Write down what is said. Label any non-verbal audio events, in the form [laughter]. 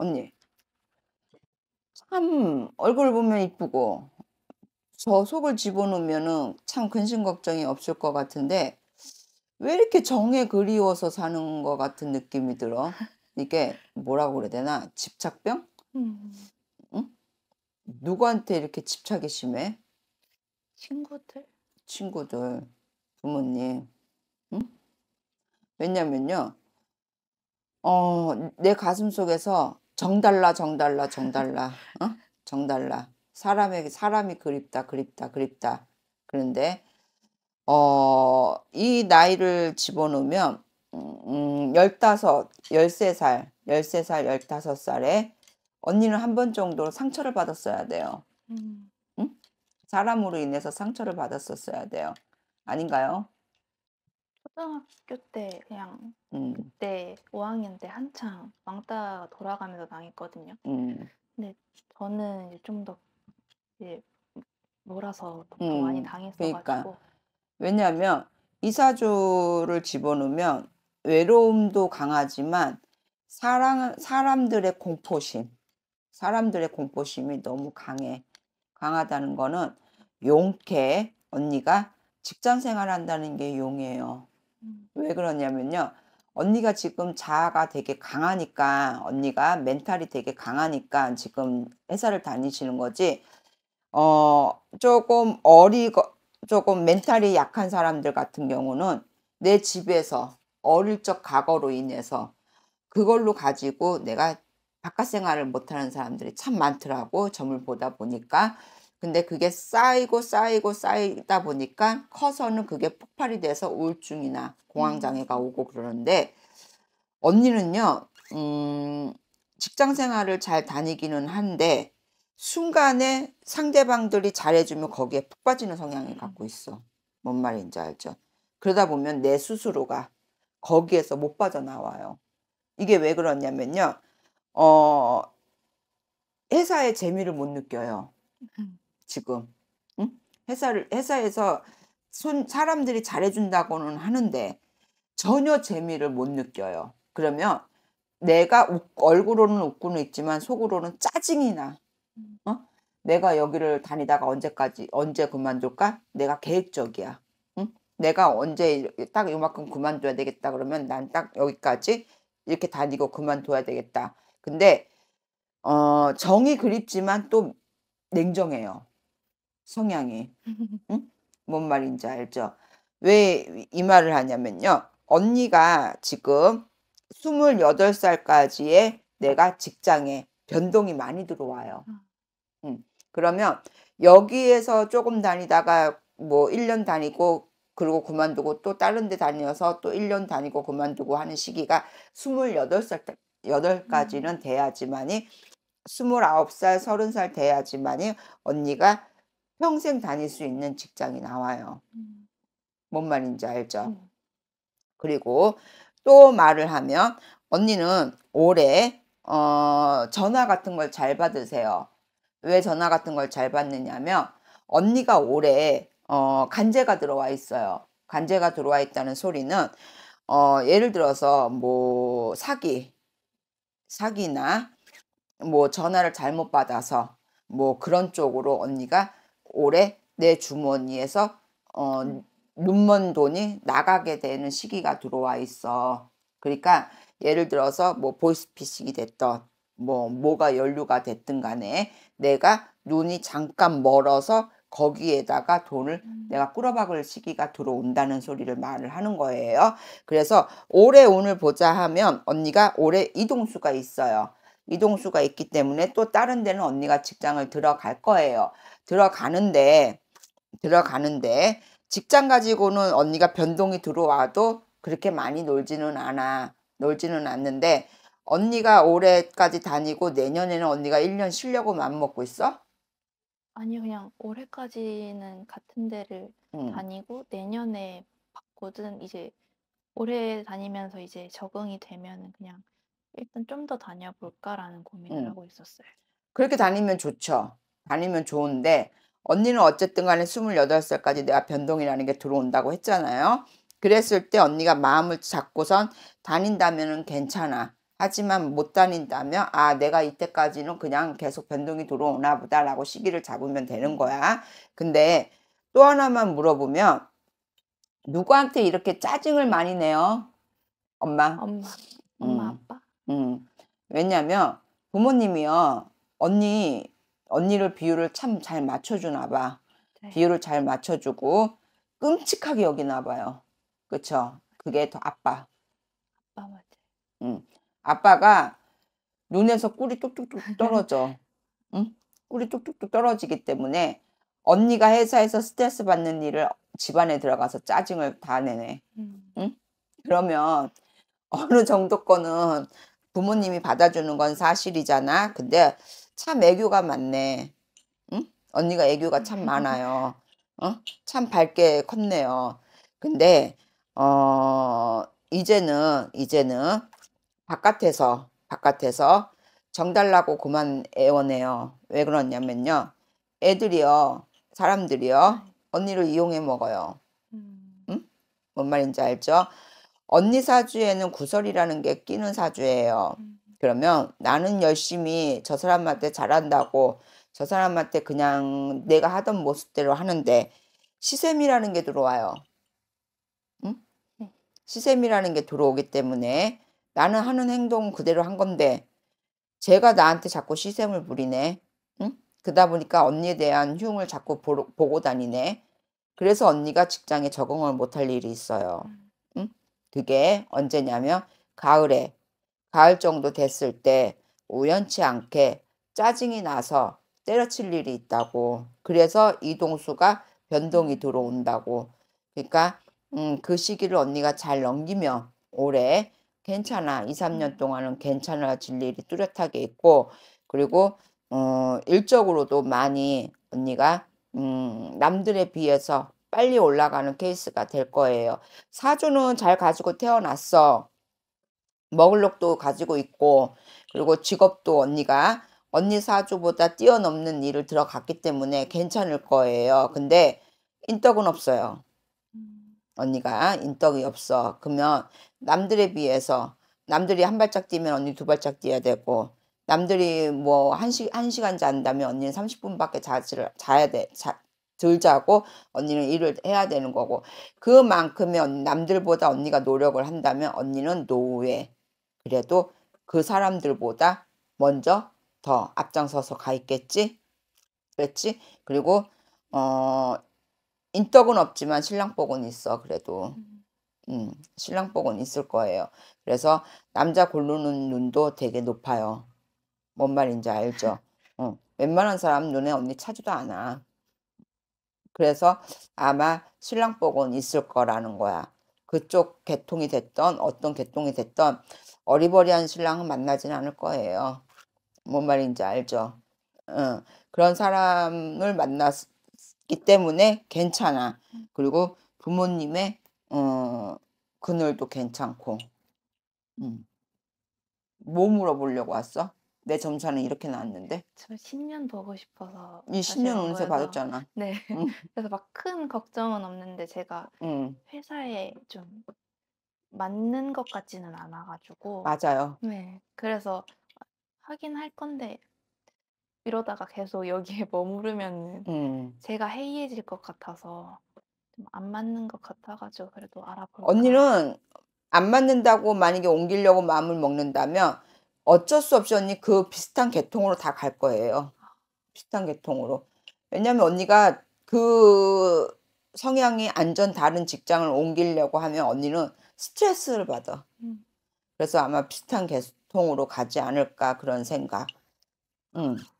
언니. 참 얼굴 보면 이쁘고 저 속을 집어넣으면참 근심 걱정이 없을 것 같은데 왜 이렇게 정에 그리워서 사는 것 같은 느낌이 들어? 이게 뭐라고 그래야 되나? 집착병? 음. 응? 누구한테 이렇게 집착이 심해? 친구들. 친구들, 부모님. 응? 왜냐면요. 어, 내 가슴 속에서 정달라 정달라 정달라 어? 정달라 사람에게 사람이 그립다 그립다 그립다 그런데 어이 나이를 집어넣으면 음, 15, 13살, 13살, 15살에 언니는 한 번 정도 상처를 받았어야 돼요. 음. 응? 사람으로 인해서 상처를 받았었어야 돼요. 아닌가요? 초등학교 때 그냥 음, 그때 5학년 때 한창 왕따 돌아가면서 당했거든요. 음, 근데 저는 이제 좀더 이제 몰아서 더 음, 많이 당했어가지고 그러니까. 왜냐하면 이사주를 집어넣으면 외로움도 강하지만 사랑, 사람들의 공포심, 사람들의 공포심이 너무 강해. 강하다는 거는 용케 언니가 직장 생활한다는 게 용이에요. 음. 왜 그러냐면요. 언니가 지금 자아가 되게 강하니까 언니가 멘탈이 되게 강하니까 지금 회사를 다니시는 거지 어 조금 어리고 조금 멘탈이 약한 사람들 같은 경우는 내 집에서 어릴 적 과거로 인해서 그걸로 가지고 내가 바깥 생활을 못하는 사람들이 참 많더라고 점을 보다 보니까 근데 그게 쌓이고 쌓이고 쌓이다 보니까 커서는 그게 폭발이 돼서 우울증이나 공황장애가 음. 오고 그러는데 언니는요, 음, 직장 생활을 잘 다니기는 한데 순간에 상대방들이 잘해주면 거기에 푹 빠지는 성향을 갖고 음. 있어. 뭔 말인지 알죠? 그러다 보면 내 스스로가 거기에서 못 빠져나와요. 이게 왜 그러냐면요. 어, 회사의 재미를 못 느껴요. 음. 지금 응? 회사를 회사에서 손 사람들이 잘해준다고는 하는데 전혀 재미를 못 느껴요. 그러면 내가 웃, 얼굴로는 웃고는 있지만 속으로는 짜증이 나. 어? 내가 여기를 다니다가 언제까지 언제 그만둘까? 내가 계획적이야. 응? 내가 언제 딱 이만큼 그만둬야 되겠다 그러면 난 딱 여기까지 이렇게 다니고 그만둬야 되겠다. 근데 어, 정이 그립지만 또 냉정해요. 성향이. 응? 뭔 말인지 알죠? 왜 이 말을 하냐면요. 언니가 지금 28살까지의 내가 직장에 변동이 많이 들어와요. 아. 응. 그러면 여기에서 조금 다니다가 뭐 1년 다니고 그리고 그만두고 또 다른 데 다녀서 또 1년 다니고 그만두고 하는 시기가 28살, 8까지는 음. 돼야지만이 29살, 30살 돼야지만이 언니가 평생 다닐 수 있는 직장이 나와요. 음. 뭔 말인지 알죠? 음. 그리고 또 말을 하면 언니는 올해 어, 전화 같은 걸 잘 받으세요. 왜 전화 같은 걸 잘 받느냐면 언니가 올해 어, 간제가 들어와 있어요. 간제가 들어와 있다는 소리는 어, 예를 들어서 뭐 사기, 사기나 뭐 전화를 잘못 받아서 뭐 그런 쪽으로 언니가 올해 내 주머니에서 어, 음. 눈먼 돈이 나가게 되는 시기가 들어와 있어. 그러니까 예를 들어서 뭐 보이스피싱이 됐던 뭐 뭐가 연루가 됐든 간에 내가 눈이 잠깐 멀어서 거기에다가 돈을 음. 내가 꾸러박을 시기가 들어온다는 소리를 말을 하는 거예요. 그래서 올해 오늘 보자 하면 언니가 올해 이동수가 있어요. 이동수가 있기 때문에 또 다른 데는 언니가 직장을 들어갈 거예요. 들어가는데 들어가는데 직장 가지고는 언니가 변동이 들어와도 그렇게 많이 놀지는 않아. 놀지는 않는데 언니가 올해까지 다니고 내년에는 언니가 1년 쉬려고 마음 먹고 있어? 아니 그냥 올해까지는 같은 데를 음. 다니고 내년에 바꾸든 이제 올해 다니면서 이제 적응이 되면 그냥 일단 좀 더 다녀볼까라는 고민을 음. 하고 있었어요. 그렇게 다니면 좋죠. 다니면 좋은데 언니는 어쨌든 간에 28살까지 내가 변동이라는 게 들어온다고 했잖아요. 그랬을 때 언니가 마음을 잡고선 다닌다면 괜찮아. 하지면 못 다닌다면 아 내가 이때까지는 그냥 계속 변동이 들어오나 보다라고 시기를 잡으면 되는 음. 거야. 근데 또 하나만 물어보면 누구한테 이렇게 짜증을 많이 내요? 엄마. 엄마. 엄마 음. 아빠. 음, 왜냐면 부모님이요 언니 언니를 비율을 참 잘 맞춰주나 봐. 네. 비율을 잘 맞춰주고 끔찍하게 여기나 봐요. 그쵸? 그게 더 아빠. 아빠 맞아. 응. 음. 아빠가 눈에서 꿀이 뚝뚝뚝 떨어져. [laughs] 응? 꿀이 뚝뚝뚝 떨어지기 때문에 언니가 회사에서 스트레스 받는 일을 집안에 들어가서 짜증을 다 내네. 음. 응? 그러면 어느 정도 거는 부모님이 받아주는 건 사실이잖아. 근데 참 애교가 많네. 응? 언니가 애교가 참 많아요. 어? 참 밝게 컸네요. 근데 어 이제는 이제는 바깥에서 바깥에서 정 달라고 그만 애원해요. 왜 그러냐면요. 애들이요. 사람들이요. 네. 언니를 이용해 먹어요. 음. 응? 뭔 말인지 알죠? 언니 사주에는 구설이라는 게 끼는 사주예요. 음. 그러면 나는 열심히 저 사람한테 잘한다고 저 사람한테 그냥 내가 하던 모습대로 하는데 시샘이라는 게 들어와요. 응? 네. 시샘이라는 게 들어오기 때문에 나는 하는 행동 그대로 한 건데 제가 나한테 자꾸 시샘을 부리네. 응? 그러다 보니까 언니에 대한 흉을 자꾸 보고 다니네. 그래서 언니가 직장에 적응을 못할 일이 있어요. 음. 그게 언제냐면 가을에 가을 정도 됐을 때 우연치 않게 짜증이 나서 때려칠 일이 있다고 그래서 이동수가 변동이 들어온다고 그러니까 음, 그 시기를 언니가 잘 넘기면 올해 괜찮아 2, 3년 음. 동안은 괜찮아질 일이 뚜렷하게 있고 그리고 어, 일적으로도 많이 언니가 음, 남들에 비해서 빨리 올라가는 케이스가 될 거예요. 사주는 잘 가지고 태어났어. 먹을 욕도 가지고 있고 그리고 직업도 언니가 언니 사주보다 뛰어넘는 일을 들어갔기 때문에 괜찮을 거예요. 근데 인덕은 없어요. 음. 언니가 인덕이 없어. 그러면 남들에 비해서 남들이 한 발짝 뛰면 언니 두 발짝 뛰어야 되고 남들이 뭐 한 시, 한 시간 잔다면 언니는 30분밖에 자지를, 자야 돼, 자, 덜 자고 언니는 일을 해야 되는 거고 그만큼의 남들보다 언니가 노력을 한다면 언니는 노후에 그래도 그 사람들보다 먼저 더 앞장서서 가 있겠지 그랬지 그리고 어 인덕은 없지만 신랑복은 있어 그래도 음, 음 신랑복은 있을 거예요 그래서 남자 고르는 눈도 되게 높아요 뭔 말인지 알죠 [laughs] 어, 웬만한 사람 눈에 언니 차지도 않아 그래서 아마 신랑복은 있을 거라는 거야. 그쪽 개통이 됐던 어떤 개통이 됐던 어리버리한 신랑은 만나진 않을 거예요. 뭔 말인지 알죠? 어, 그런 사람을 만났기 때문에 괜찮아. 그리고 부모님의 어, 그늘도 괜찮고. 음. 뭐 물어보려고 왔어? 내 점수는 이렇게 나왔는데? 저 10년 보고 싶어서 이 10년 운세 받았잖아. 네. 응. [laughs] 그래서 막 큰 걱정은 없는데 제가 응. 회사에 좀 맞는 것 같지는 않아가지고 맞아요. 네. 그래서 하긴 할 건데 이러다가 계속 여기에 [laughs] 머무르면 음. 제가 해이해질 것 같아서 좀 안 맞는 것 같아가지고 그래도 알아볼까. 언니는 안 맞는다고 만약에 옮기려고 마음을 먹는다면 어쩔 수 없이 언니 그 비슷한 계통으로 다 갈 거예요. 비슷한 계통으로. 왜냐면 언니가 그 성향이 안전 다른 직장을 옮기려고 하면 언니는 스트레스를 받아. 음. 그래서 아마 비슷한 계통으로 가지 않을까 그런 생각. 음.